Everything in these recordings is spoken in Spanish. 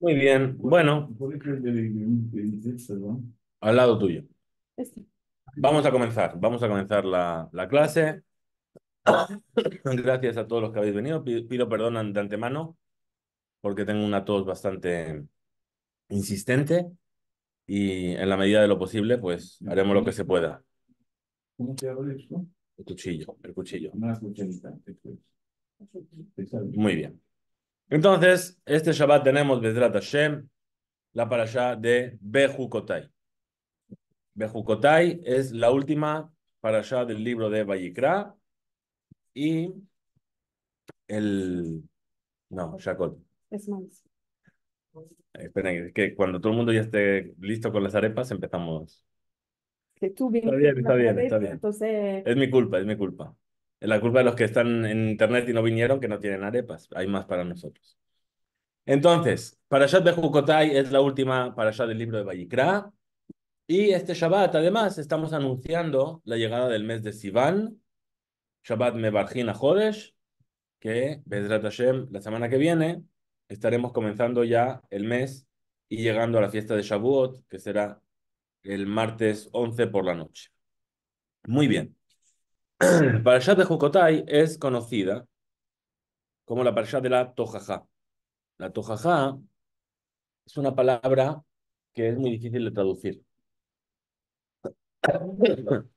Muy bien, bueno. Al lado tuyo. Este. Vamos a comenzar, vamos a comenzar la, clase. Gracias a todos los que habéis venido. Pido perdón de antemano porque tengo una tos bastante insistente y en la medida de lo posible, pues haremos lo que se pueda. ¿Cómo se esto? El cuchillo, el cuchillo. Muy bien. Entonces, este Shabbat tenemos Bezrat Hashem, la parasha de Bejukotai. Bejukotai es la última parasha del libro de Vayikra y el... No, Shakot. Es más. Esperen, que cuando todo el mundo ya esté listo con las arepas, empezamos. está bien, está bien, está bien. Entonces... Es mi culpa, es mi culpa. La culpa de los que están en internet y no vinieron, que no tienen arepas. Hay más para nosotros. Entonces, para Parashat Bejukotai es la última Para Parashat del libro de Ballikra Y este Shabbat, además, estamos anunciando la llegada del mes de Sivan, Shabbat Mebarjin Jodesh, que Bezrat la semana que viene, estaremos comenzando ya el mes y llegando a la fiesta de Shavuot, que será el martes 11 por la noche. Muy bien. Parashat de Jucotai es conocida como la Parashat de la Tojajá. La Tojajá es una palabra que es muy difícil de traducir.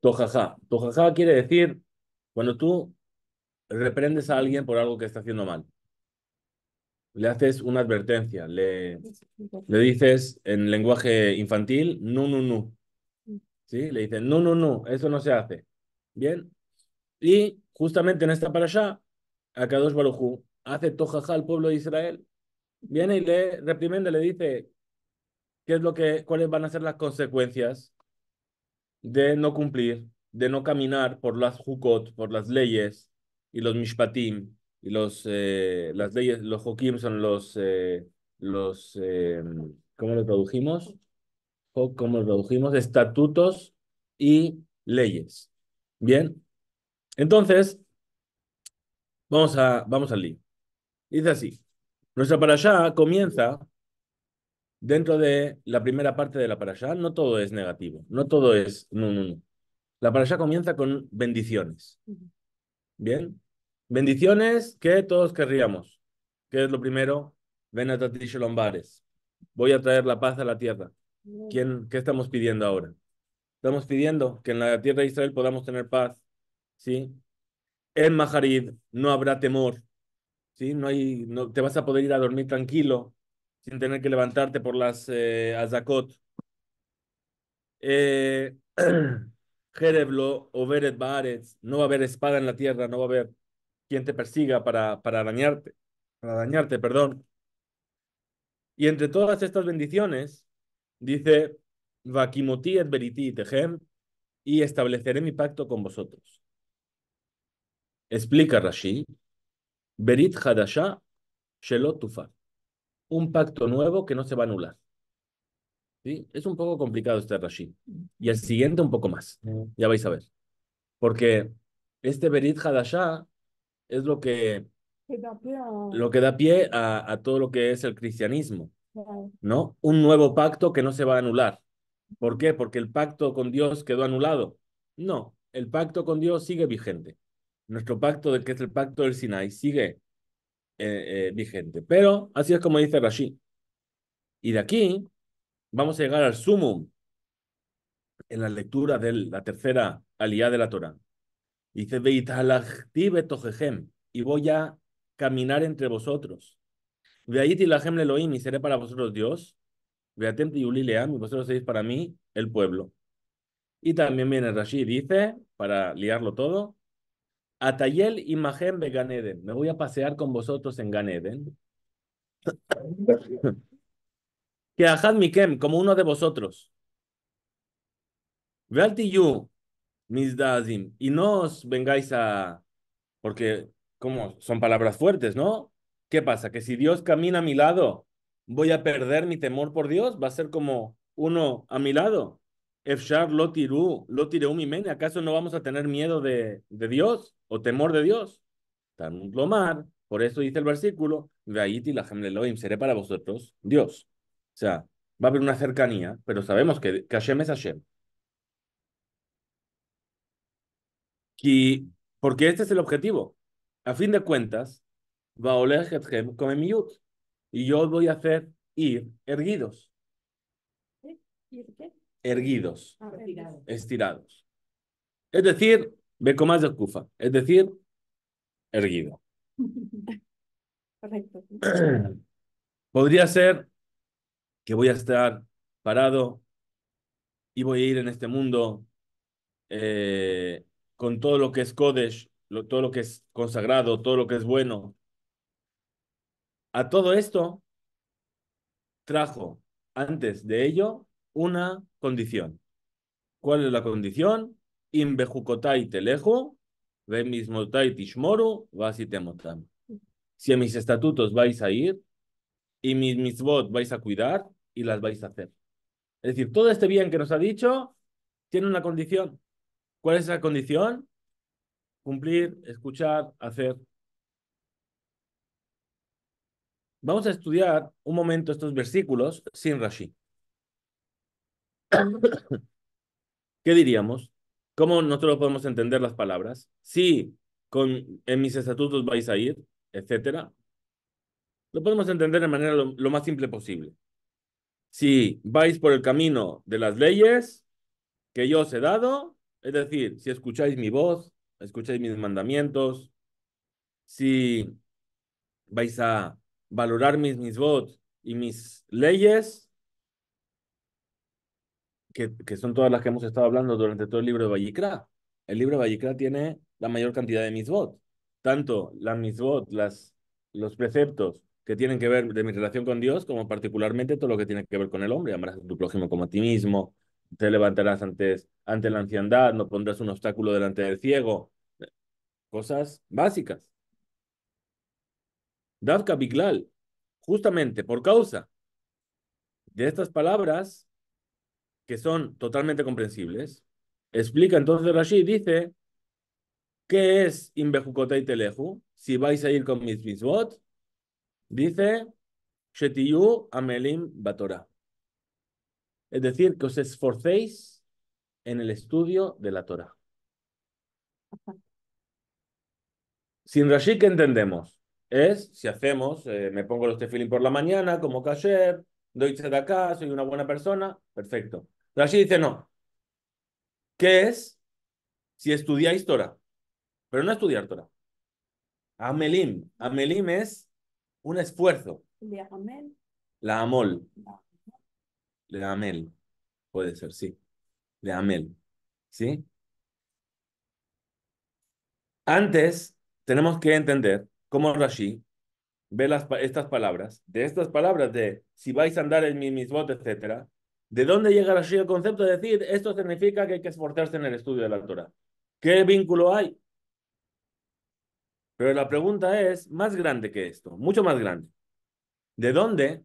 Tojajá. Tojajá quiere decir cuando tú reprendes a alguien por algo que está haciendo mal. Le haces una advertencia, le, le dices en lenguaje infantil, no, no, no. ¿Sí? Le dices, no, no, no, eso no se hace. Bien. Y justamente en esta para allá, Akadosh Barujú hace tojaja al pueblo de Israel. Viene y le reprimende, le dice qué es lo que, cuáles van a ser las consecuencias de no cumplir, de no caminar por las hukot, por las leyes y los mishpatim y los eh, las leyes, los hokim son los eh, los eh, ¿cómo lo tradujimos? ¿Cómo lo tradujimos? Estatutos y leyes. Bien. Entonces, vamos, a, vamos al lío. Dice así. Nuestra parashá comienza dentro de la primera parte de la parashá. No todo es negativo. No todo es... No, no, no. La parashá comienza con bendiciones. Bien. Bendiciones que todos querríamos. ¿Qué es lo primero? Ven a Voy a traer la paz a la tierra. ¿Quién, ¿Qué estamos pidiendo ahora? Estamos pidiendo que en la tierra de Israel podamos tener paz. ¿sí? En Maharid no habrá temor. ¿sí? No hay, no, te vas a poder ir a dormir tranquilo sin tener que levantarte por las azacot. Eh, azakot. Eh, Jereblo, Baaretz, no va a haber espada en la tierra, no va a haber quien te persiga para, para dañarte, para dañarte, perdón. Y entre todas estas bendiciones, dice y y estableceré mi pacto con vosotros. Explica Rashi, Berit Hadasha un pacto nuevo que no se va a anular. ¿Sí? Es un poco complicado este Rashi, y el siguiente un poco más, ya vais a ver. Porque este Berit Hadasha es lo que, lo que da pie a, a todo lo que es el cristianismo, ¿no? Un nuevo pacto que no se va a anular. ¿Por qué? Porque el pacto con Dios quedó anulado. No, el pacto con Dios sigue vigente. Nuestro pacto, de, que es el pacto del Sinai, sigue eh, eh, vigente. Pero así es como dice Rashi. Y de aquí vamos a llegar al sumum en la lectura de la tercera alía de la Torá. Dice, y voy a caminar entre vosotros. Veayit le y seré para vosotros Dios y Tiulilea, y vosotros para mí, el pueblo. Y también viene Rashi, dice, para liarlo todo, Atayel y Mahem de Ganeden, me voy a pasear con vosotros en Ganeden. Que mi Mikem, como uno de vosotros. mis Dazim, y no os vengáis a. Porque, como son palabras fuertes, ¿no? ¿Qué pasa? Que si Dios camina a mi lado voy a perder mi temor por Dios, va a ser como uno a mi lado. lo lo ¿acaso no vamos a tener miedo de, Dios o temor de Dios? Tan lomar, por eso dice el versículo, la seré para vosotros Dios. O sea, va a haber una cercanía, pero sabemos que, Hashem es Hashem. porque este es el objetivo. A fin de cuentas, Va a como miut y yo voy a hacer ir erguidos. Erguidos. Ah, estirados. Es decir, más de Kufa, es decir, erguido. Correcto. Podría ser que voy a estar parado y voy a ir en este mundo eh, con todo lo que es Kodesh, lo, todo lo que es consagrado, todo lo que es bueno, a todo esto trajo antes de ello una condición. ¿Cuál es la condición? tishmoru, Si a mis estatutos vais a ir y mis mitzvot vais a cuidar y las vais a hacer. Es decir, todo este bien que nos ha dicho tiene una condición. ¿Cuál es esa condición? Cumplir, escuchar, hacer, Vamos a estudiar un momento estos versículos sin Rashi. ¿Qué diríamos? ¿Cómo nosotros podemos entender las palabras? Sí, con, en mis estatutos vais a ir, etcétera. Lo podemos entender de manera lo más simple posible. Si vais por el camino de las leyes que yo os he dado, es decir, si escucháis mi voz, escucháis mis mandamientos, si vais a valorar mis misbot y mis leyes, que, que, son todas las que hemos estado hablando durante todo el libro de Vallicra. El libro de Vallicra tiene la mayor cantidad de misbot. Tanto las misbot, las, los preceptos que tienen que ver de mi relación con Dios, como particularmente todo lo que tiene que ver con el hombre. Amarás a tu prójimo como a ti mismo, te levantarás antes, ante la ancianidad, no pondrás un obstáculo delante del ciego. Cosas básicas. Davka Biglal, justamente por causa de estas palabras que son totalmente comprensibles, explica entonces Rashi, dice, ¿qué es y Teleju? Si vais a ir con mis misbot, dice, Shetiyu Amelim batora Es decir, que os esforcéis en el estudio de la Torah. Sin Rashi, ¿qué entendemos? es si hacemos, eh, me pongo los tefilín por la mañana, como ayer, doy acá, soy una buena persona, perfecto. Pero allí dice no. ¿Qué es si estudiáis Torah? Pero no estudiar Torah. Amelim. Amelim es un esfuerzo. La amol. Le amel. Puede ser, sí. Le amel. ¿Sí? Antes tenemos que entender como Rashi ve las, estas palabras, de estas palabras de si vais a andar en mi misbot, etcétera, ¿de dónde llega Rashi el concepto de decir esto significa que hay que esforzarse en el estudio de la Torah? ¿Qué vínculo hay? Pero la pregunta es más grande que esto, mucho más grande. ¿De dónde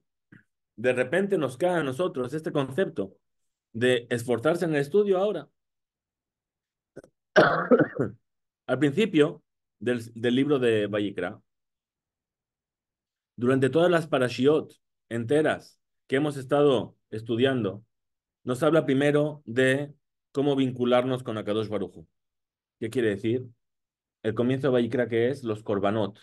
de repente nos cae a nosotros este concepto de esforzarse en el estudio ahora? Al principio, del, libro de Vallicra. Durante todas las parashiot enteras que hemos estado estudiando, nos habla primero de cómo vincularnos con Akadosh Barujo. ¿Qué quiere decir? El comienzo de Vallicra que es los korbanot.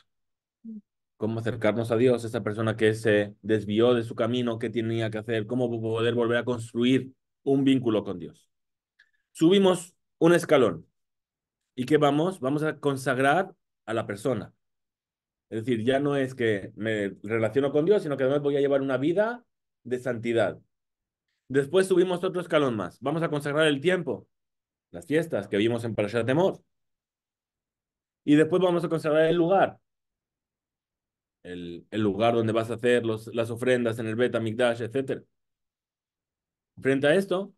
Cómo acercarnos a Dios, esa persona que se desvió de su camino, qué tenía que hacer, cómo poder volver a construir un vínculo con Dios. Subimos un escalón. ¿Y qué vamos? Vamos a consagrar a la persona. Es decir, ya no es que me relaciono con Dios, sino que además voy a llevar una vida de santidad. Después subimos otro escalón más. Vamos a consagrar el tiempo, las fiestas que vimos en Parashat Temor. Y después vamos a consagrar el lugar. El, lugar donde vas a hacer los, las ofrendas en el Beta etcétera etc. Frente a esto,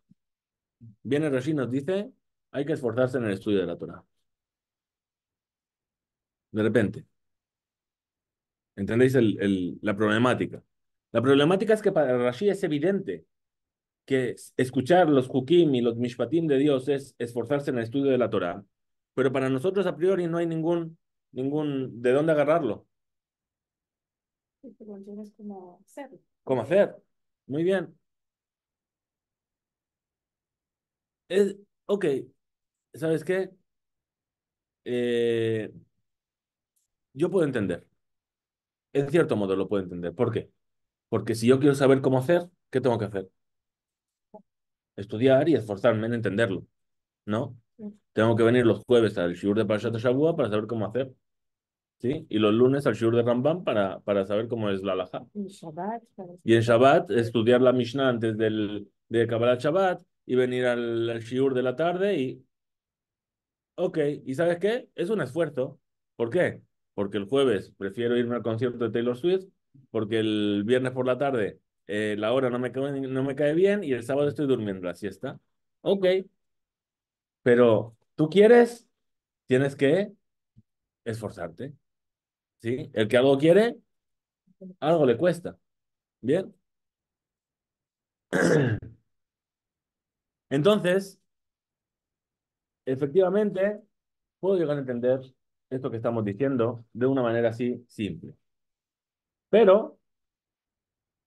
viene Rashi nos dice hay que esforzarse en el estudio de la Torah. De repente. ¿Entendéis el, la problemática? La problemática es que para Rashi es evidente que escuchar los hukim y los mishpatim de Dios es esforzarse en el estudio de la Torah, pero para nosotros a priori no hay ningún, ningún, de dónde agarrarlo. Cómo hacer. ¿Cómo hacer? Muy bien. Es, ok, ¿sabes qué? Eh, yo puedo entender. En cierto modo lo puedo entender. ¿Por qué? Porque si yo quiero saber cómo hacer, ¿qué tengo que hacer? Estudiar y esforzarme en entenderlo. ¿No? Mm. Tengo que venir los jueves al Shiur de Parashat Shavua para saber cómo hacer. ¿Sí? Y los lunes al Shiur de Rambam para, para saber cómo es la halajá. Y, en Shabbat estudiar la Mishnah antes del, de Kabbalah Shabbat y venir al, al Shiur de la tarde y Ok, ¿y sabes qué? Es un esfuerzo. ¿Por qué? Porque el jueves prefiero irme al concierto de Taylor Swift, porque el viernes por la tarde eh, la hora no me, cae, no me cae bien y el sábado estoy durmiendo la siesta. Ok, pero tú quieres, tienes que esforzarte. ¿Sí? El que algo quiere, algo le cuesta. Bien. Entonces, efectivamente, puedo llegar a entender esto que estamos diciendo de una manera así simple. Pero,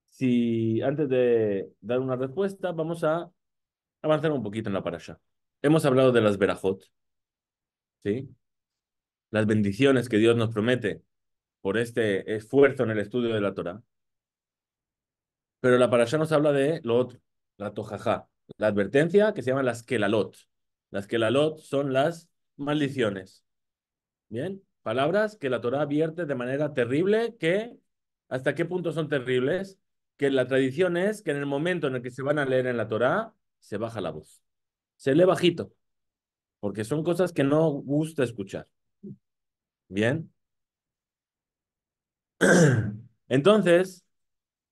si antes de dar una respuesta, vamos a avanzar un poquito en la parasha. Hemos hablado de las verajot, ¿sí? Las bendiciones que Dios nos promete por este esfuerzo en el estudio de la Torah. Pero la parasha nos habla de lo otro, la tojajá, la advertencia que se llama las kelalot. Las que la lot son las maldiciones. Bien, palabras que la Torah advierte de manera terrible que, ¿hasta qué punto son terribles? Que la tradición es que en el momento en el que se van a leer en la Torah, se baja la voz. Se lee bajito, porque son cosas que no gusta escuchar. Bien. Entonces,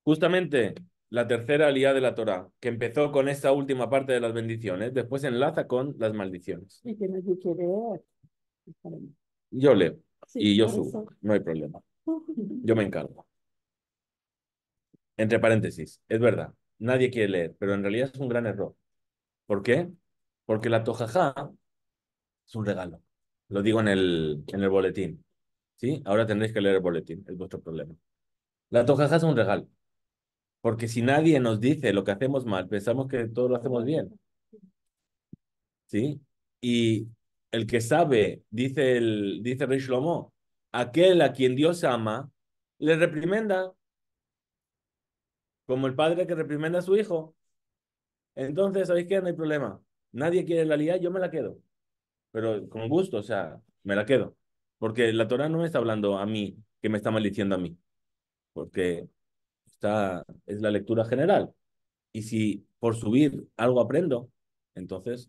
justamente la tercera alía de la Torah, que empezó con esta última parte de las bendiciones, después enlaza con las maldiciones. Yo leo y yo subo, no hay problema. Yo me encargo. Entre paréntesis, es verdad, nadie quiere leer, pero en realidad es un gran error. ¿Por qué? Porque la tojajá es un regalo. Lo digo en el, en el boletín. ¿sí? Ahora tendréis que leer el boletín, es vuestro problema. La tojajá es un regalo. Porque si nadie nos dice lo que hacemos mal, pensamos que todo lo hacemos bien. ¿Sí? Y el que sabe, dice el dice Rey aquel a quien Dios ama, le reprimenda, como el padre que reprimenda a su hijo. Entonces, ¿sabéis qué? No hay problema. Nadie quiere la liga, yo me la quedo. Pero con gusto, o sea, me la quedo. Porque la Torah no me está hablando a mí, que me está maldiciendo a mí. Porque es la lectura general. Y si por subir algo aprendo, entonces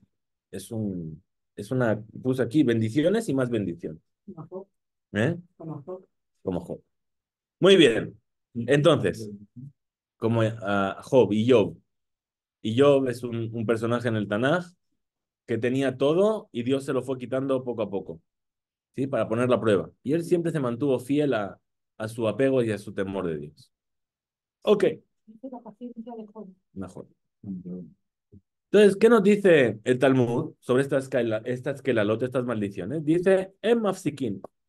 es un, es una, puse aquí bendiciones y más bendiciones. Como Job. ¿Eh? Como Job. Muy bien. Entonces, como ah, Job y Job. Y Job es un, personaje en el Tanaj que tenía todo y Dios se lo fue quitando poco a poco, ¿sí? Para poner la prueba. Y él siempre se mantuvo fiel a, a su apego y a su temor de Dios. Ok. Mejor. Entonces, ¿qué nos dice el Talmud sobre estas, estas kelalot, estas maldiciones? Dice, em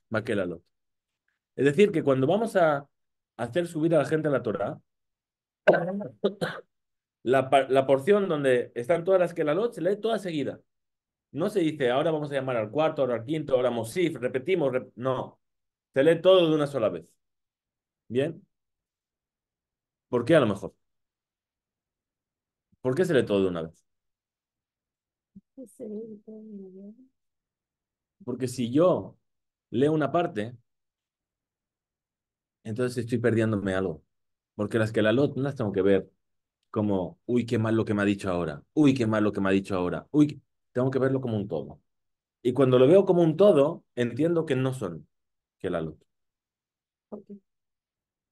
makelalot. Es decir, que cuando vamos a hacer subir a la gente a la Torah, la, la porción donde están todas las que la lot se lee toda seguida. No se dice, ahora vamos a llamar al cuarto, ahora al quinto, ahora mosif, repetimos, no. Se lee todo de una sola vez. ¿Bien? ¿Por qué a lo mejor? ¿Por qué se lee todo de una vez? Porque si yo leo una parte, entonces estoy perdiéndome algo. Porque las que la lot no las tengo que ver como, uy, qué mal lo que me ha dicho ahora, uy, qué mal lo que me ha dicho ahora, uy, tengo que verlo como un todo. Y cuando lo veo como un todo, entiendo que no son que la lot. ¿Por qué?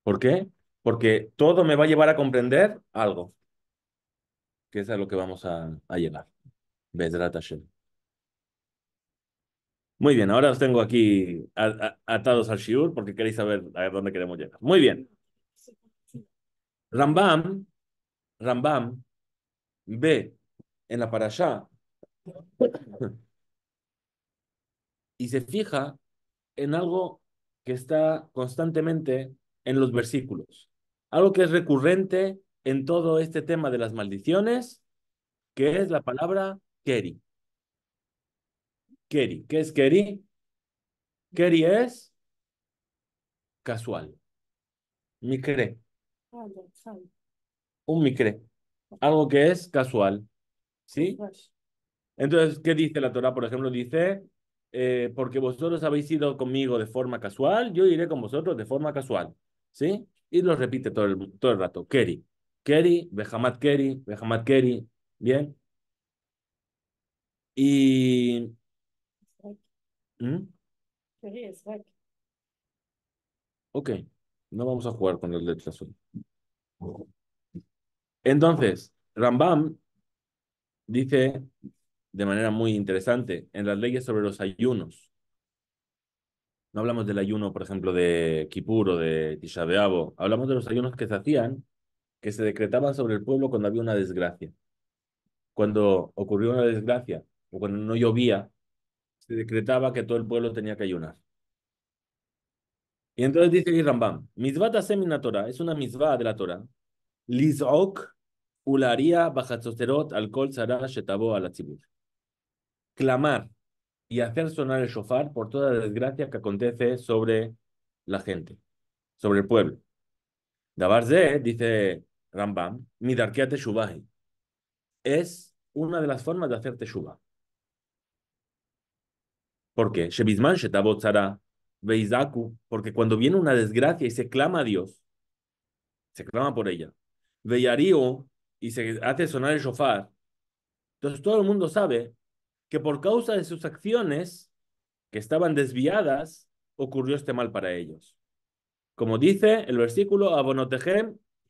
¿Por qué? porque todo me va a llevar a comprender algo, que es a lo que vamos a, llegar. Muy bien, ahora os tengo aquí atados al Shiur porque queréis saber a dónde queremos llegar. Muy bien. Rambam, Rambam ve en la parasha y se fija en algo que está constantemente en los versículos algo que es recurrente en todo este tema de las maldiciones, que es la palabra Keri. Keri, ¿qué es Keri? Keri es casual. Micre. Un micre. Algo que es casual. ¿Sí? Entonces, ¿qué dice la Torah? Por ejemplo, dice, eh, porque vosotros habéis ido conmigo de forma casual, yo iré con vosotros de forma casual. ¿Sí? Y lo repite todo el, todo el rato. Keri. Keri, Behamad Keri, Behamad Keri. Bien. Y. ¿Mm? Ok. No vamos a jugar con las letras azul. Entonces, Rambam dice de manera muy interesante en las leyes sobre los ayunos. No hablamos del ayuno, por ejemplo, de Kippur o de Tisha Hablamos de los ayunos que se hacían, que se decretaban sobre el pueblo cuando había una desgracia. Cuando ocurrió una desgracia o cuando no llovía, se decretaba que todo el pueblo tenía que ayunar. Y entonces dice el Rambam, Mizvat Asemina Torah, es una Mizvá de la Torah. Lizok ularia bajatzosterot alcohol a shetabo alachibur. Clamar y hacer sonar el shofar por toda la desgracia que acontece sobre la gente, sobre el pueblo. Dabarze, dice Rambam, es una de las formas de hacer teshuvah. ¿Por qué? Shebizman veizaku, porque cuando viene una desgracia y se clama a Dios, se clama por ella, veyarío y se hace sonar el shofar, entonces todo el mundo sabe que por causa de sus acciones, que estaban desviadas, ocurrió este mal para ellos. Como dice el versículo,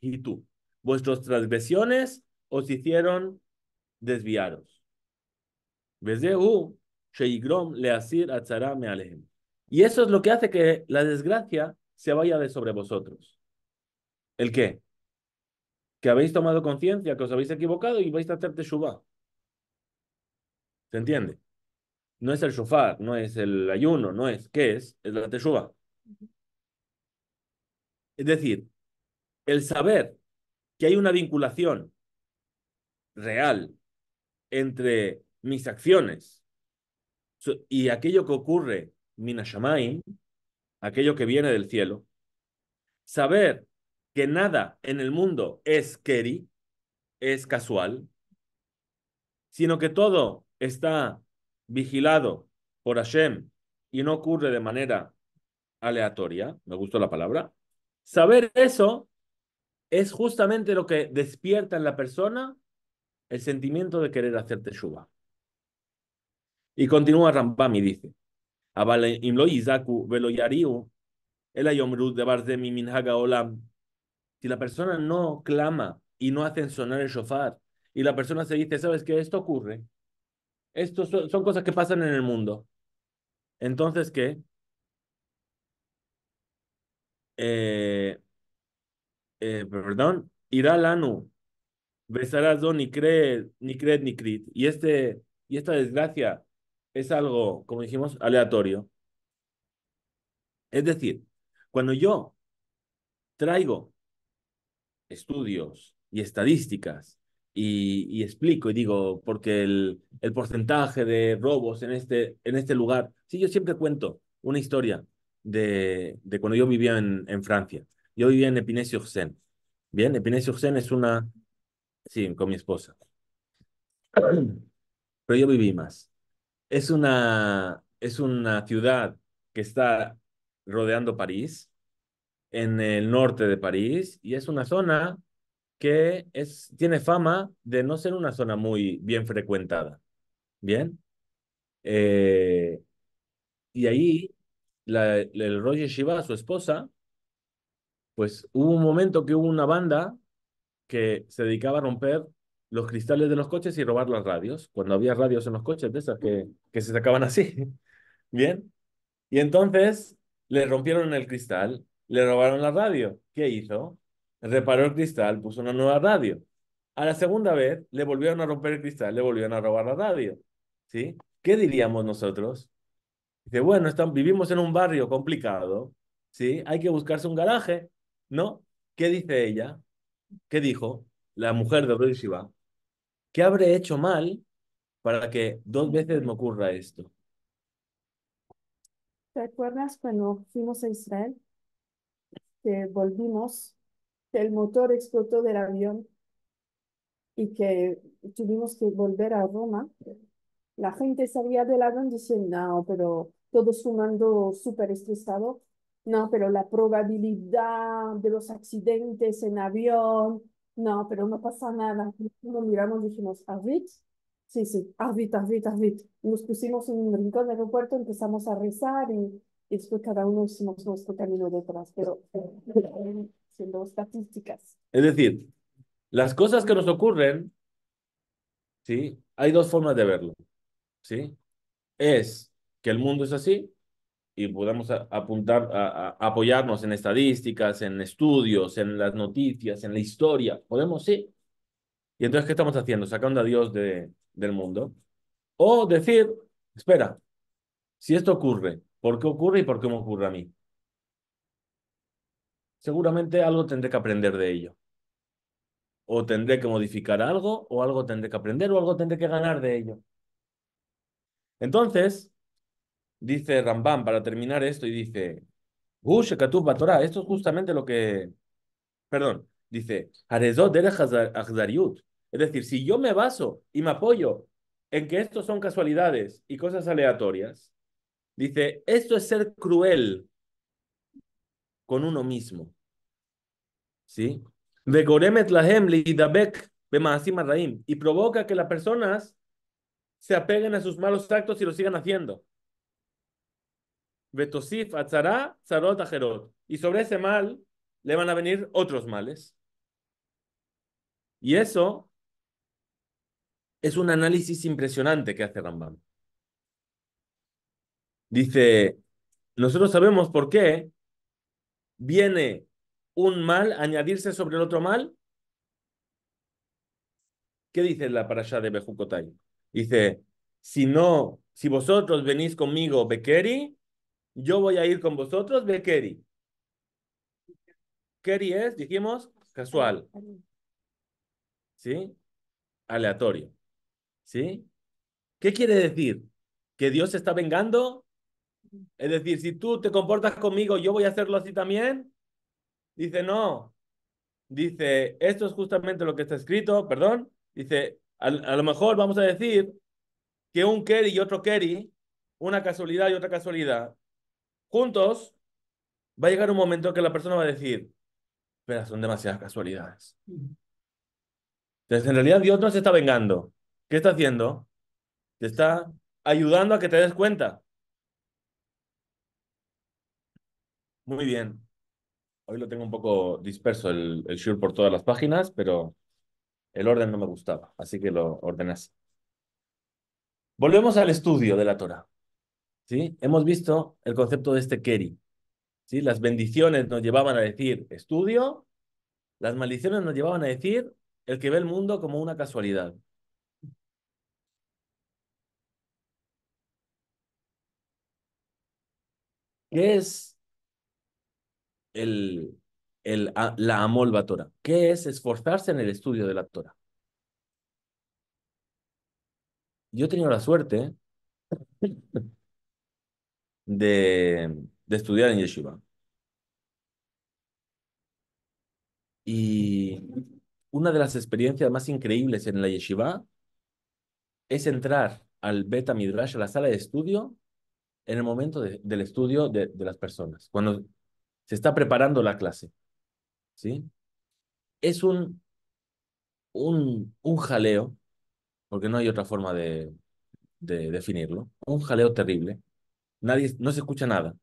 y tú, vuestras transgresiones os hicieron desviaros. Y eso es lo que hace que la desgracia se vaya de sobre vosotros. ¿El qué? Que habéis tomado conciencia, que os habéis equivocado y vais a hacerte teshuvah. ¿Se entiende? No es el shofar, no es el ayuno, no es. ¿Qué es? Es la teshuva. Es decir, el saber que hay una vinculación real entre mis acciones y aquello que ocurre, minashamayim, aquello que viene del cielo, saber que nada en el mundo es keri, es casual, sino que todo está vigilado por Hashem y no ocurre de manera aleatoria, me gustó la palabra, saber eso es justamente lo que despierta en la persona el sentimiento de querer hacer teshuva. Y continúa Rambam y dice, si la persona no clama y no hacen sonar el shofar, y la persona se dice, ¿sabes qué? Esto ocurre, estos son, cosas que pasan en el mundo. Entonces, ¿qué? Eh, eh, perdón, irá Lanu, besarás ni cree, ni cree, ni crit. Y, este, y esta desgracia es algo, como dijimos, aleatorio. Es decir, cuando yo traigo estudios y estadísticas y, explico y digo, porque el, el porcentaje de robos en este, en este lugar, sí, yo siempre cuento una historia de, de cuando yo vivía en, en Francia. Yo vivía en epinay sur Bien, epinesio sur es una, sí, con mi esposa. Pero yo viví más. Es una, es una ciudad que está rodeando París, en el norte de París, y es una zona que es, tiene fama de no ser una zona muy bien frecuentada. ¿Bien? Eh, y ahí la, el Roger Shiva, su esposa, pues hubo un momento que hubo una banda que se dedicaba a romper los cristales de los coches y robar las radios, cuando había radios en los coches de esas que, que se sacaban así. Bien. Y entonces le rompieron el cristal, le robaron la radio. ¿Qué hizo? reparó el cristal, puso una nueva radio. A la segunda vez le volvieron a romper el cristal, le volvieron a robar la radio. ¿Sí? ¿Qué diríamos nosotros? Dice, bueno, están, vivimos en un barrio complicado, ¿sí? Hay que buscarse un garaje, ¿no? ¿Qué dice ella? ¿Qué dijo la mujer de Brody Shiva? ¿Qué habré hecho mal para que dos veces me ocurra esto? ¿Te acuerdas cuando fuimos a Israel? Que volvimos que el motor explotó del avión y que tuvimos que volver a Roma, la gente salía del avión diciendo, no, pero todo sumando súper estresado, no, pero la probabilidad de los accidentes en avión, no, pero no pasa nada. Nos miramos y dijimos, Avid, Sí, sí, Avid, Avid, Avid. Nos pusimos en un rincón del aeropuerto, empezamos a rezar y, y después cada uno hicimos nuestro camino detrás. Pero siendo estadísticas. Es decir, las cosas que nos ocurren, ¿sí? Hay dos formas de verlo, ¿sí? Es que el mundo es así y podemos apuntar, a apoyarnos en estadísticas, en estudios, en las noticias, en la historia. Podemos, sí. Y entonces, ¿qué estamos haciendo? Sacando a Dios de, del mundo. O decir, espera, si esto ocurre, ¿por qué ocurre y por qué me ocurre a mí? seguramente algo tendré que aprender de ello. O tendré que modificar algo, o algo tendré que aprender, o algo tendré que ganar de ello. Entonces, dice Rambam para terminar esto y dice, esto es justamente lo que, perdón, dice, es decir, si yo me baso y me apoyo en que esto son casualidades y cosas aleatorias, dice, esto es ser cruel con uno mismo. ¿Sí? Y provoca que las personas se apeguen a sus malos actos y lo sigan haciendo. Y sobre ese mal le van a venir otros males. Y eso es un análisis impresionante que hace Rambam. Dice, nosotros sabemos por qué viene un mal añadirse sobre el otro mal? ¿Qué dice la parasha de Bejucotay? Dice, si no, si vosotros venís conmigo, Bekeri, yo voy a ir con vosotros, Bekeri. Keri es, dijimos, casual. ¿Sí? Aleatorio. ¿Sí? ¿Qué quiere decir? ¿Que Dios está vengando? Es decir, si tú te comportas conmigo, yo voy a hacerlo así también. Dice, no. Dice, esto es justamente lo que está escrito, perdón. Dice, a, lo mejor vamos a decir que un Kerry y otro Kerry, una casualidad y otra casualidad, juntos, va a llegar un momento que la persona va a decir, pero son demasiadas casualidades. Entonces, en realidad Dios no se está vengando. ¿Qué está haciendo? Te está ayudando a que te des cuenta. Muy bien. Hoy lo tengo un poco disperso el, el por todas las páginas, pero el orden no me gustaba, así que lo ordené Volvemos al estudio de la Torah. ¿sí? Hemos visto el concepto de este Keri. ¿sí? Las bendiciones nos llevaban a decir estudio, las maldiciones nos llevaban a decir el que ve el mundo como una casualidad. ¿Qué es el, el, ah, la amolvatora, que es esforzarse en el estudio de la Torah? Yo he tenido la suerte de, de estudiar en Yeshiva. Y una de las experiencias más increíbles en la Yeshiva es entrar al Beta Midrash, a la sala de estudio, en el momento del estudio de, de las personas. Cuando se está preparando la clase. ¿Sí? Es un, un, un jaleo, porque no hay otra forma de, definirlo, un jaleo terrible. Nadie, no se escucha nada,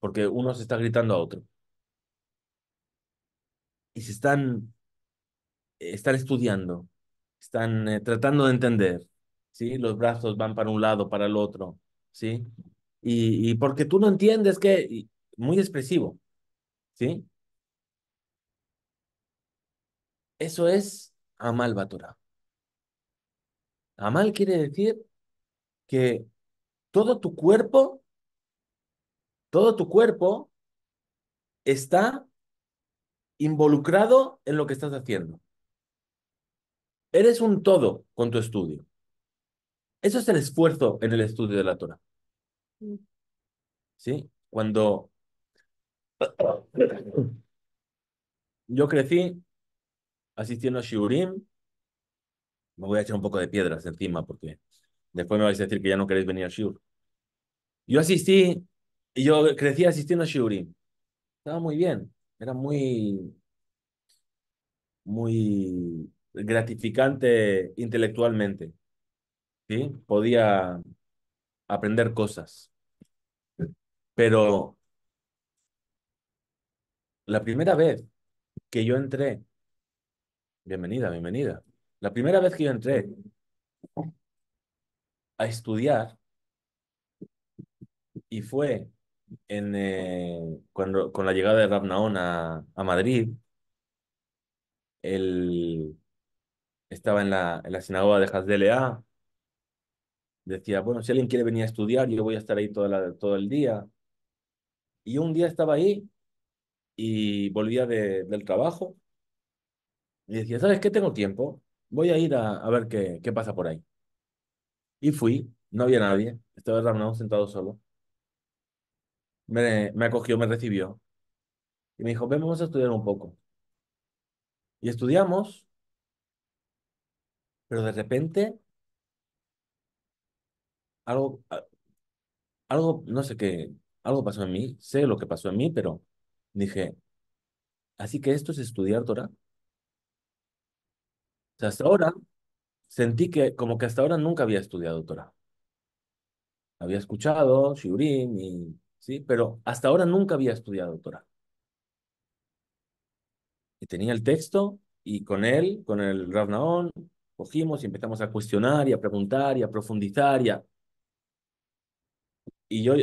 porque uno se está gritando a otro. Y se están, están estudiando, están eh, tratando de entender, ¿sí? Los brazos van para un lado, para el otro, ¿sí? Y, y porque tú no entiendes que, muy expresivo, ¿Sí? Eso es Amal Batorá. Amal quiere decir que todo tu cuerpo, todo tu cuerpo está involucrado en lo que estás haciendo. Eres un todo con tu estudio. Eso es el esfuerzo en el estudio de la Torah. Mm. ¿Sí? Cuando yo crecí asistiendo a Shiurim. Me voy a echar un poco de piedras encima porque después me vais a decir que ya no queréis venir a Shiur. Yo asistí, y yo crecí asistiendo a Shiurim. Estaba muy bien, era muy, muy gratificante intelectualmente. ¿sí? Podía aprender cosas. Pero la primera vez que yo entré, bienvenida, bienvenida, la primera vez que yo entré a estudiar y fue en, eh, cuando, con la llegada de Rab a, Madrid, él estaba en la, en la sinagoga de Hasdelea, decía, bueno, si alguien quiere venir a estudiar, yo voy a estar ahí toda todo el día. Y un día estaba ahí y volvía del trabajo y decía, ¿sabes qué? Tengo tiempo, voy a ir a, ver qué, qué pasa por ahí. Y fui, no había nadie, estaba Ramón sentado solo. Me, me acogió, me recibió y me dijo, ven, vamos a estudiar un poco. Y estudiamos, pero de repente algo, algo, no sé qué, algo pasó en mí, sé lo que pasó en mí, pero Dije, así que esto es estudiar Torah. hasta ahora sentí que como que hasta ahora nunca había estudiado Torah. Había escuchado Shiurim y sí, pero hasta ahora nunca había estudiado Torah. Y tenía el texto y con él, con el Rav cogimos y empezamos a cuestionar y a preguntar y a profundizar y a... Y yo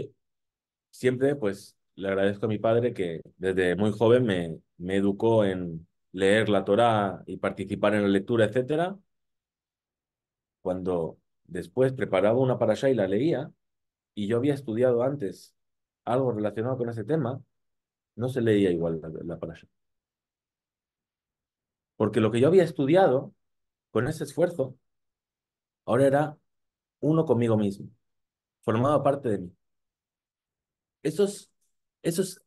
siempre pues le agradezco a mi padre que desde muy joven me, me educó en leer la Torá y participar en la lectura, etc. Cuando después preparaba una para allá y la leía, y yo había estudiado antes algo relacionado con ese tema, no se leía igual la, la para Porque lo que yo había estudiado con ese esfuerzo, ahora era uno conmigo mismo, formaba parte de mí. Eso es eso es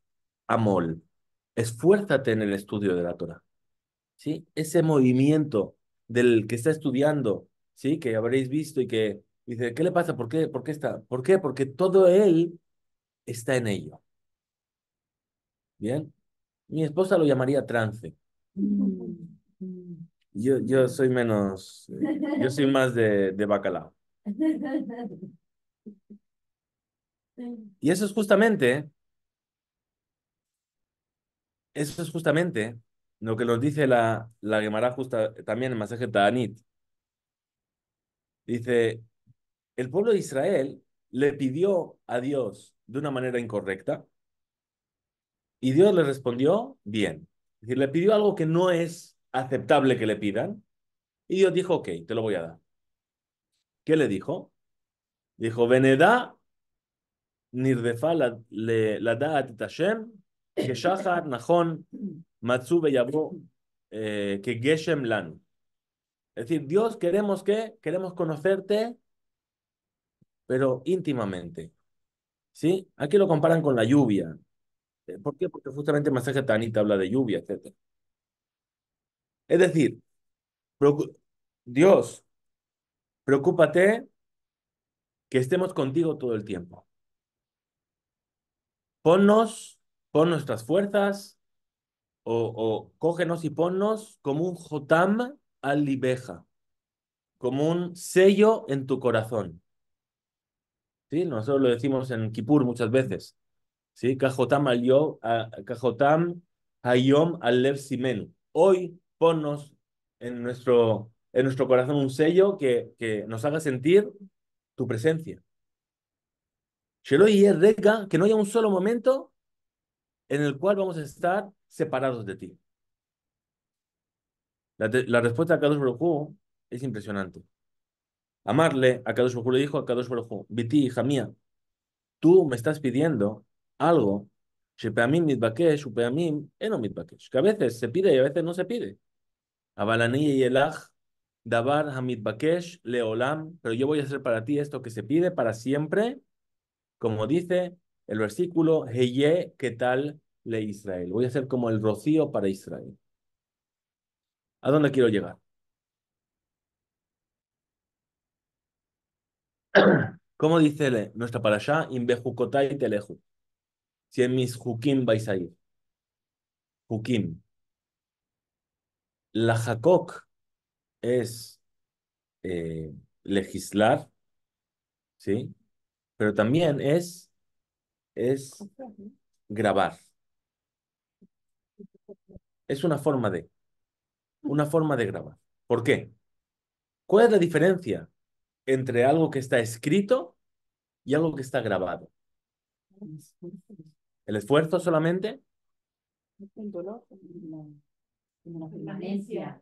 amol. Esfuérzate en el estudio de la Torah. ¿Sí? Ese movimiento del que está estudiando, ¿sí? Que habréis visto y que dice, ¿qué le pasa? ¿Por qué? ¿Por qué está? ¿Por qué? Porque todo él está en ello. ¿Bien? Mi esposa lo llamaría trance. Yo, yo soy menos, yo soy más de, de bacalao. Y eso es justamente eso es justamente lo que nos dice la, la Gemara justa, también en Masaje Ta'anit. Dice, el pueblo de Israel le pidió a Dios de una manera incorrecta y Dios le respondió bien. Es decir, le pidió algo que no es aceptable que le pidan y Dios dijo, ok, te lo voy a dar. ¿Qué le dijo? Dijo, Veneda, nirdefa la, la da que Shahar, Nahon, eh, que Es decir, Dios, queremos que, queremos conocerte, pero íntimamente. ¿Sí? Aquí lo comparan con la lluvia. Eh, ¿Por qué? Porque justamente Masaje Tanita habla de lluvia, etc. Es decir, Dios, preocúpate que estemos contigo todo el tiempo. Ponnos pon nuestras fuerzas, o, cógenos y ponnos como un jotam al libeja, como un sello en tu corazón. ¿Sí? Nosotros lo decimos en Kippur muchas veces. ¿Sí? Kajotam al yo, hayom al lev simenu. Hoy ponnos en nuestro, en nuestro corazón un sello que, que nos haga sentir tu presencia. Shelo Rega, que no haya un solo momento en el cual vamos a estar separados de ti. La, respuesta de Kadosh Baruj es impresionante. Amarle a Kadosh Baruj le dijo a Kadosh Baruj Viti, hija mía, tú me estás pidiendo algo que a veces se pide y a veces no se pide. y elaj davar leolam, pero yo voy a hacer para ti esto que se pide para siempre, como dice el versículo Heye, ¿qué tal le Israel? Voy a hacer como el rocío para Israel. ¿A dónde quiero llegar? ¿Cómo dice nuestra para allá? Inbejukotai teleju. Si en mis jukim vais a ir. jukim La jacoc es eh, legislar, ¿sí? Pero también es es grabar. Es una forma de, una forma de grabar. ¿Por qué? ¿Cuál es la diferencia entre algo que está escrito y algo que está grabado? ¿El esfuerzo solamente? Permanencia.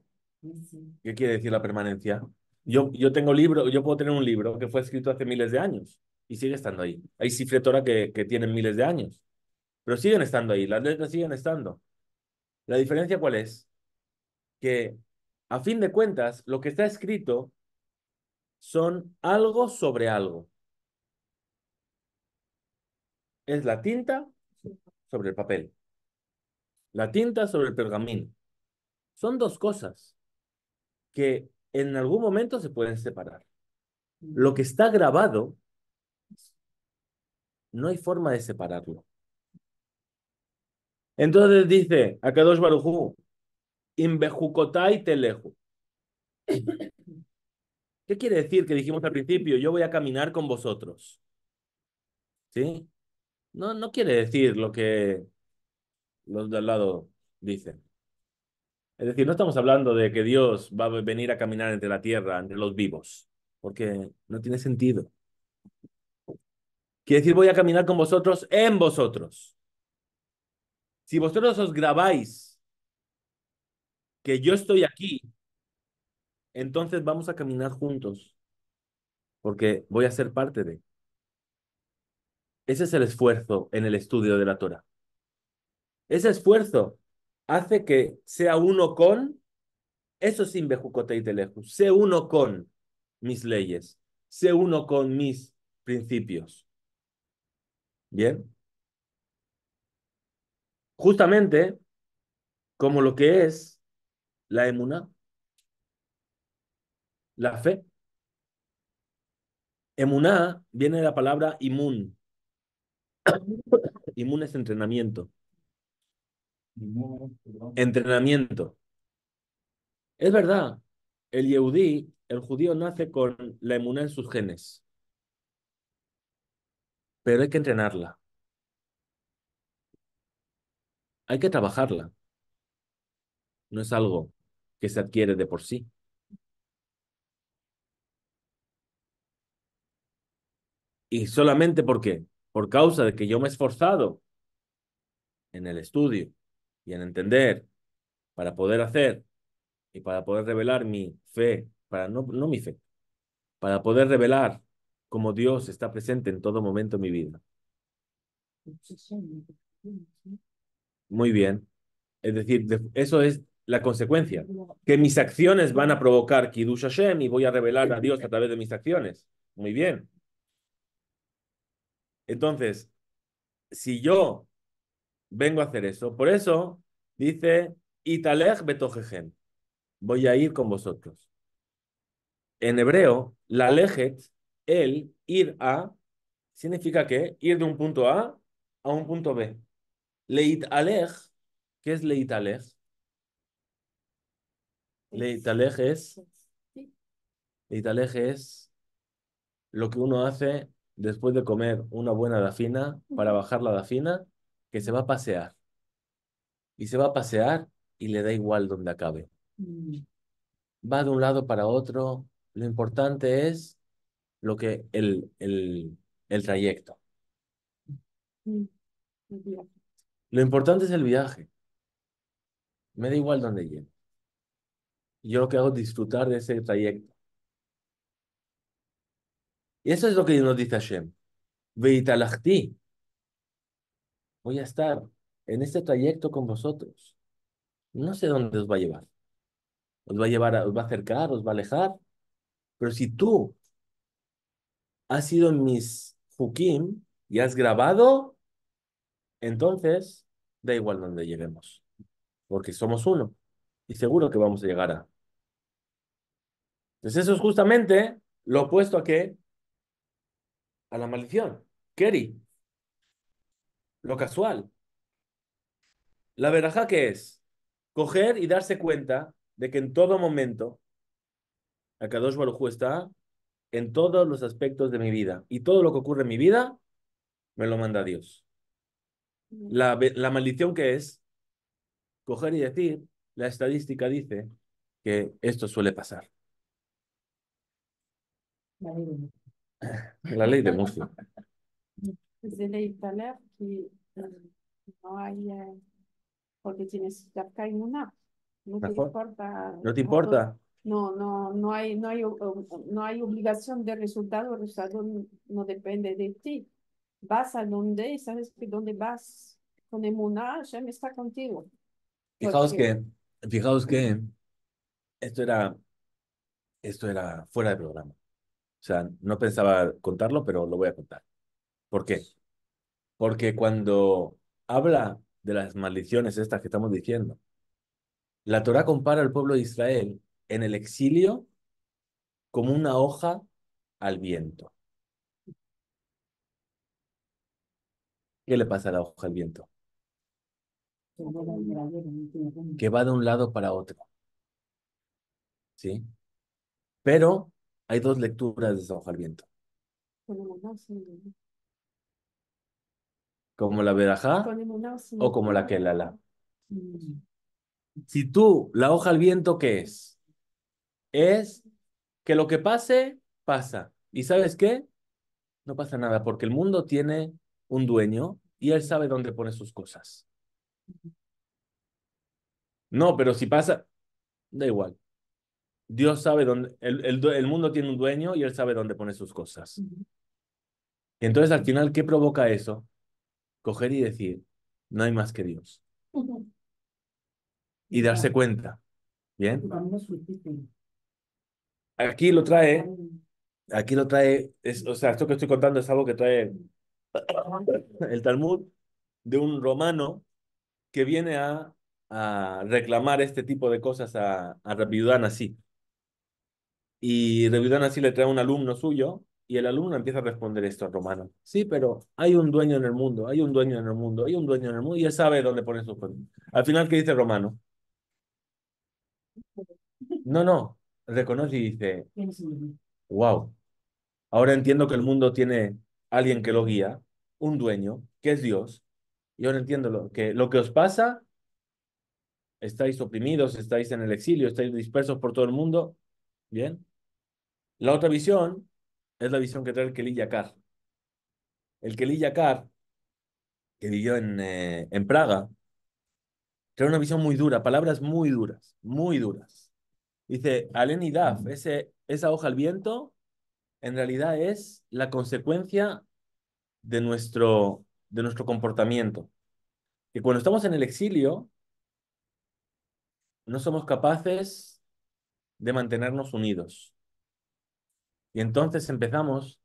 ¿Qué quiere decir la permanencia? Yo, yo tengo libro, yo puedo tener un libro que fue escrito hace miles de años y sigue estando ahí. Hay cifretora que, que tienen miles de años, pero siguen estando ahí, las letras siguen estando. La diferencia cuál es? Que a fin de cuentas, lo que está escrito son algo sobre algo. Es la tinta sobre el papel. La tinta sobre el pergamino. Son dos cosas que en algún momento se pueden separar. Lo que está grabado no hay forma de separarlo. Entonces dice a dos Barujú, Inbejukotai Teleju. ¿Qué quiere decir que dijimos al principio, yo voy a caminar con vosotros? ¿Sí? No, no quiere decir lo que los de al lado dicen. Es decir, no estamos hablando de que Dios va a venir a caminar entre la tierra, entre los vivos, porque no tiene sentido. Quiere decir, voy a caminar con vosotros en vosotros. Si vosotros os grabáis que yo estoy aquí, entonces vamos a caminar juntos, porque voy a ser parte de. Ese es el esfuerzo en el estudio de la Torah. Ese esfuerzo hace que sea uno con, eso sin Bejucote y Teleju, sé uno con mis leyes, sé uno con mis principios. Bien. Justamente como lo que es la emuná, la fe. Emuná viene de la palabra inmun. inmun es entrenamiento. Entrenamiento. Es verdad, el yehudí, el judío nace con la emuná en sus genes pero hay que entrenarla. Hay que trabajarla. No es algo que se adquiere de por sí. Y solamente porque Por causa de que yo me he esforzado en el estudio y en entender para poder hacer y para poder revelar mi fe, para no, no mi fe, para poder revelar como Dios está presente en todo momento en mi vida. Muy bien. Es decir, eso es la consecuencia, que mis acciones van a provocar kidush y voy a revelar a Dios a través de mis acciones. Muy bien. Entonces, si yo vengo a hacer eso, por eso dice voy a ir con vosotros. En hebreo, la lejet el ir a significa que ir de un punto A a un punto B. Leit alej, ¿qué es leit alej? es, es lo que uno hace después de comer una buena dafina para bajar la dafina, que se va a pasear. Y se va a pasear y le da igual donde acabe. Mm. Va de un lado para otro. Lo importante es lo que el, el, trayecto. Mm, lo importante es el viaje. Me da igual dónde llegue. Yo lo que hago es disfrutar de ese trayecto. Y eso es lo que nos dice Hashem. Voy a estar en este trayecto con vosotros. No sé dónde os va a llevar. Os va a llevar, os va a acercar, os va a alejar. Pero si tú has sido mis Hukim y has grabado, entonces da igual donde lleguemos, porque somos uno y seguro que vamos a llegar a. Entonces eso es justamente lo opuesto a qué? A la maldición. Kerry. Lo casual. La veraja que es coger y darse cuenta de que en todo momento Akadosh Baruj está en todos los aspectos de mi vida. Y todo lo que ocurre en mi vida, me lo manda Dios. Mm. La, la maldición que es coger y decir, la estadística dice que esto suele pasar. La ley de Murphy. que no hay, eh, porque tienes una, no te importa. No te importa. No, no, no hay, no hay, no hay obligación de resultado, el resultado no depende de ti. Vas a donde, y sabes que donde vas con Emuná, me está contigo. Fijaos que, fijaos que esto era, esto era fuera de programa. O sea, no pensaba contarlo, pero lo voy a contar. ¿Por qué? Porque cuando habla de las maldiciones estas que estamos diciendo, la Torah compara al pueblo de Israel en el exilio como una hoja al viento. ¿Qué le pasa a la hoja al viento? Que va de un lado para otro. ¿Sí? Pero hay dos lecturas de esa hoja al viento. Como la verajá o como la que la Si tú, la hoja al viento, ¿qué es? es que lo que pase, pasa. ¿Y sabes qué? No pasa nada, porque el mundo tiene un dueño y él sabe dónde pone sus cosas. No, pero si pasa, da igual. Dios sabe dónde, el, mundo tiene un dueño y él sabe dónde pone sus cosas. entonces al final, ¿qué provoca eso? Coger y decir, no hay más que Dios. Y darse cuenta. ¿Bien? aquí lo trae, aquí lo trae, o sea, esto que estoy contando es algo que trae el Talmud de un romano que viene a, reclamar este tipo de cosas a, a Rabiudán así. Y Rabiudán así le trae un alumno suyo y el alumno empieza a responder esto al romano. Sí, pero hay un dueño en el mundo, hay un dueño en el mundo, hay un dueño en el mundo y él sabe dónde pone sus Al final, ¿qué dice el romano? No, no, reconoce y dice, wow, ahora entiendo que el mundo tiene alguien que lo guía, un dueño, que es Dios, y ahora entiendo lo que, lo que os pasa, estáis oprimidos, estáis en el exilio, estáis dispersos por todo el mundo, ¿bien? La otra visión es la visión que trae el keli Yakar. El keli Yakar, que vivió en, eh, en Praga, trae una visión muy dura, palabras muy duras, muy duras. Dice, Alen y Daf, esa hoja al viento en realidad es la consecuencia de nuestro, de nuestro comportamiento. Que cuando estamos en el exilio, no somos capaces de mantenernos unidos. Y entonces empezamos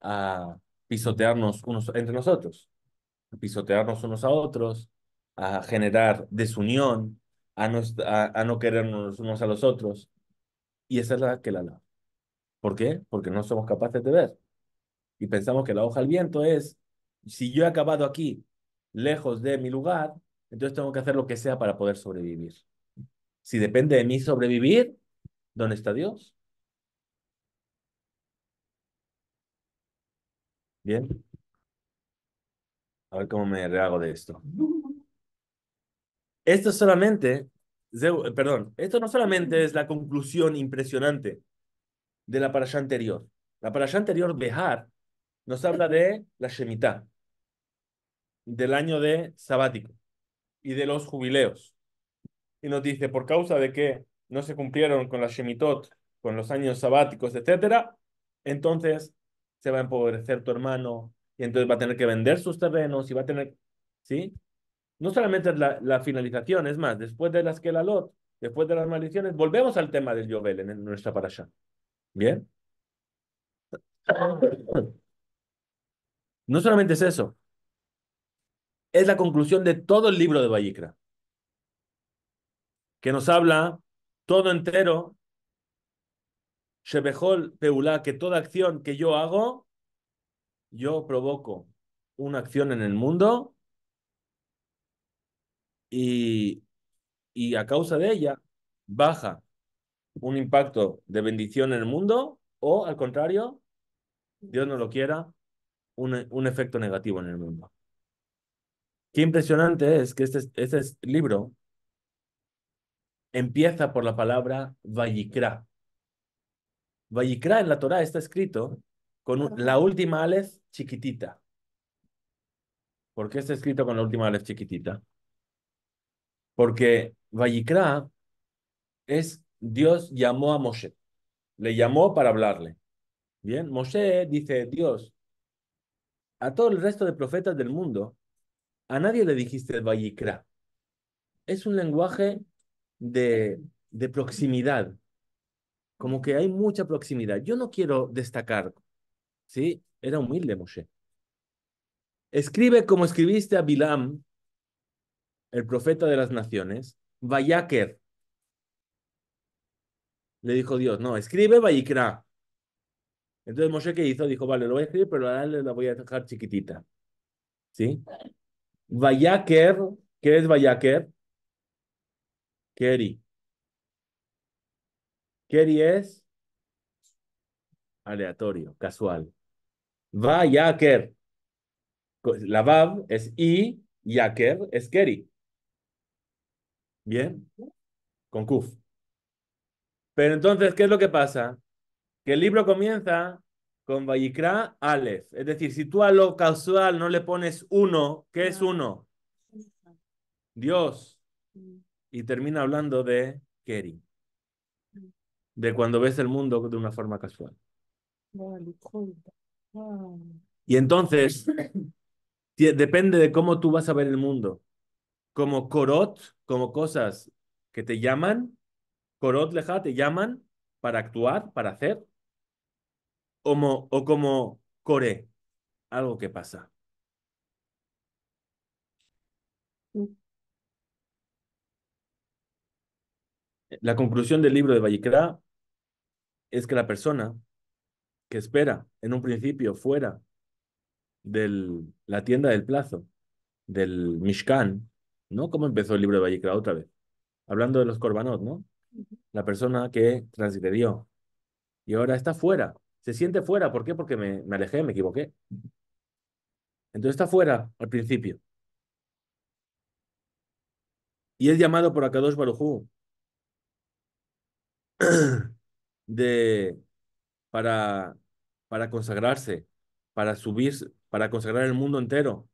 a pisotearnos unos entre nosotros, a pisotearnos unos a otros, a generar desunión, a no, a, no querernos unos a los otros. Y esa es la que la lava. ¿Por qué? Porque no somos capaces de ver. Y pensamos que la hoja al viento es, si yo he acabado aquí, lejos de mi lugar, entonces tengo que hacer lo que sea para poder sobrevivir. Si depende de mí sobrevivir, ¿dónde está Dios? Bien. A ver cómo me rehago de esto. Esto solamente, perdón, esto no solamente es la conclusión impresionante de la parasha anterior. La parasha anterior, Behar, nos habla de la Shemitah, del año de sabático y de los jubileos. Y nos dice, por causa de que no se cumplieron con la Shemitot, con los años sabáticos, etc. entonces se va a empobrecer tu hermano y entonces va a tener que vender sus terrenos y va a tener, ¿sí? no solamente es la finalización, es más, después de las que la lot, después de las maldiciones, volvemos al tema del Yobel en, nuestra parasha. ¿Bien? No solamente es eso, es la conclusión de todo el libro de Vallicra, que nos habla todo entero, Shebejol Peulá, que toda acción que yo hago, yo provoco una acción en el mundo y, a causa de ella baja un impacto de bendición en el mundo o al contrario, Dios no lo quiera, un, efecto negativo en el mundo. Qué impresionante es que este, este libro empieza por la palabra Vallicra. Vallicra en la Torah está escrito con la última alef chiquitita. ¿Por qué está escrito con la última alef chiquitita? Porque Vallicra es Dios llamó a Moshe, le llamó para hablarle. Bien, Moshe dice, Dios, a todo el resto de profetas del mundo, a nadie le dijiste Vallicra. Es un lenguaje de, de proximidad, como que hay mucha proximidad. Yo no quiero destacar, ¿sí? Era humilde Moshe. Escribe como escribiste a Bilam el profeta de las naciones, Vayaker. Le dijo Dios, no, escribe Vayikra. Entonces Moshe, ¿qué hizo? Dijo, vale, lo voy a escribir, pero la voy a dejar chiquitita. ¿Sí? Vayaker, ¿qué es Vayaker? Keri. Keri es aleatorio, casual. Vayaker. La Vav es I, Yaker es Kerry. Bien, con Kuf. Pero entonces, ¿qué es lo que pasa? Que el libro comienza con Vayikra Aleph. Es decir, si tú a lo casual no le pones uno, ¿qué es uno? Dios. Y termina hablando de Keri. De cuando ves el mundo de una forma casual. Y entonces, depende de cómo tú vas a ver el mundo como korot, como cosas que te llaman, korot leja, te llaman para actuar, para hacer, o como core, algo que pasa. Mm. La conclusión del libro de Vallecra es que la persona que espera en un principio fuera de la tienda del plazo, del Mishkan, ¿no? ¿Cómo empezó el libro de Vallecra otra vez? Hablando de los corbanot, ¿no? La persona que transgredió y ahora está fuera, se siente fuera, ¿por qué? Porque me, alejé, me equivoqué. Entonces está fuera al principio. Y es llamado por Akadosh Barujú de para para consagrarse, para subir, para consagrar el mundo entero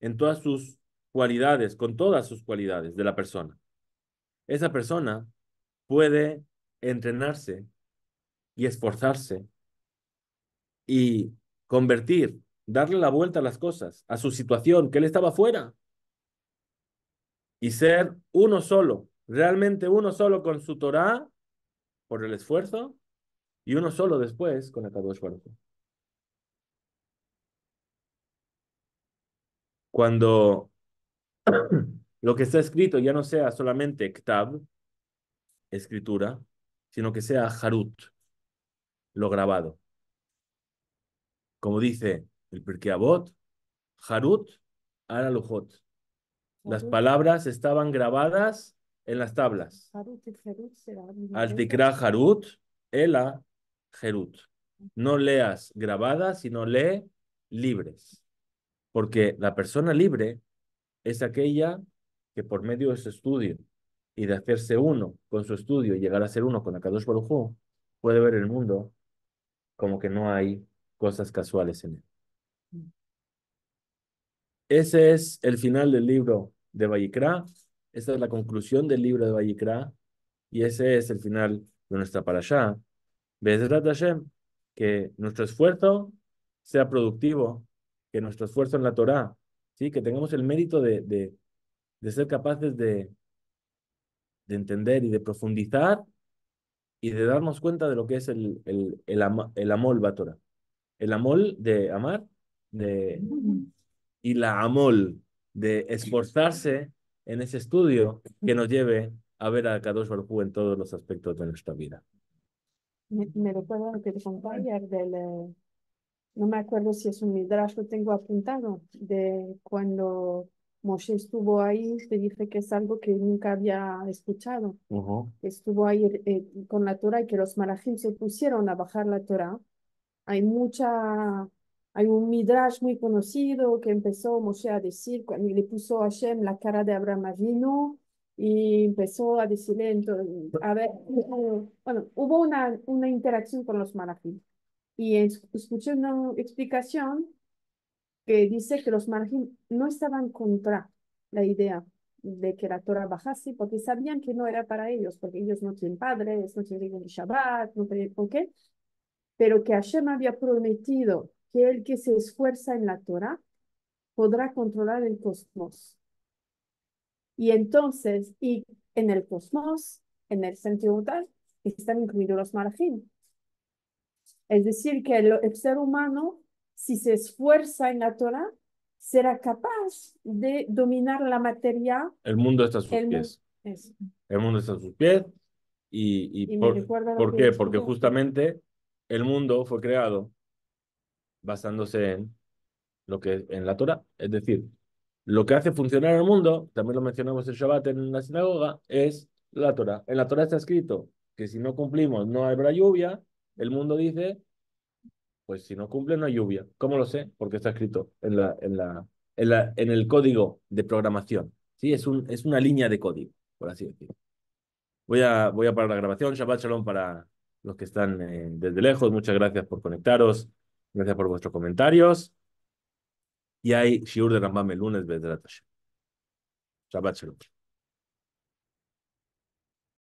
en todas sus cualidades, con todas sus cualidades de la persona. Esa persona puede entrenarse y esforzarse y convertir, darle la vuelta a las cosas, a su situación, que él estaba fuera, y ser uno solo, realmente uno solo con su Torah por el esfuerzo y uno solo después con Kadosh Baruch. Cuando lo que está escrito ya no sea solamente Ktab, escritura, sino que sea Harut, lo grabado. Como dice el perkiabot, Harut Las palabras estaban grabadas en las tablas. Al Harut, Ela jerut. No leas grabadas, sino lee libres. Porque la persona libre es aquella que por medio de su estudio y de hacerse uno con su estudio y llegar a ser uno con Akadosh Baruj puede ver el mundo como que no hay cosas casuales en él. Ese es el final del libro de Vallicrá. Esa es la conclusión del libro de Vallicrá. Y ese es el final de nuestra parashá. Bezrat Hashem, que nuestro esfuerzo sea productivo, que nuestro esfuerzo en la Torá que tengamos el mérito de, de, de ser capaces de, de entender y de profundizar y de darnos cuenta de lo que es el, el, el, el amor batora. El amor de amar de, y la amor de esforzarse en ese estudio que nos lleve a ver a Kadosh Baruj en todos los aspectos de nuestra vida. ¿Me, recuerdo que que te del, no me acuerdo si es un midrash, lo tengo apuntado, de cuando Moshe estuvo ahí, te dije que es algo que nunca había escuchado. Estuvo ahí eh, con la Torah y que los malachim se pusieron a bajar la Torah. Hay mucha, hay un midrash muy conocido que empezó Moshe a decir, cuando le puso a Hashem la cara de Abraham Avino y empezó a decirle, entonces, a ver, bueno, hubo una, una interacción con los malachim y escuché una explicación que dice que los margins no estaban contra la idea de que la Torah bajase porque sabían que no era para ellos, porque ellos no tienen padres, no tienen ningún Shabbat, no tienen por qué, pero que Hashem había prometido que el que se esfuerza en la Torah podrá controlar el cosmos. Y entonces, y en el cosmos, en el sentido total, están incluidos los margen. Es decir, que el, ser humano, si se esfuerza en la Torah, será capaz de dominar la materia. El mundo está a sus pies. El mundo está a sus pies. ¿Y, por, qué? Porque justamente el mundo fue creado basándose en lo que en la Torah, es decir, lo que hace funcionar el mundo, también lo mencionamos el Shabbat en la sinagoga, es la Torah. En la Torah está escrito que si no cumplimos no habrá lluvia el mundo dice, pues si no cumple no hay lluvia. ¿Cómo lo sé? Porque está escrito en, la, en, la, en, la, en el código de programación. ¿sí? Es, un, es una línea de código, por así decirlo. Voy a, voy a parar la grabación. Shabbat Shalom para los que están eh, desde lejos. Muchas gracias por conectaros. Gracias por vuestros comentarios. Y hay Shiur de Rambam el lunes, Shabbat Shalom.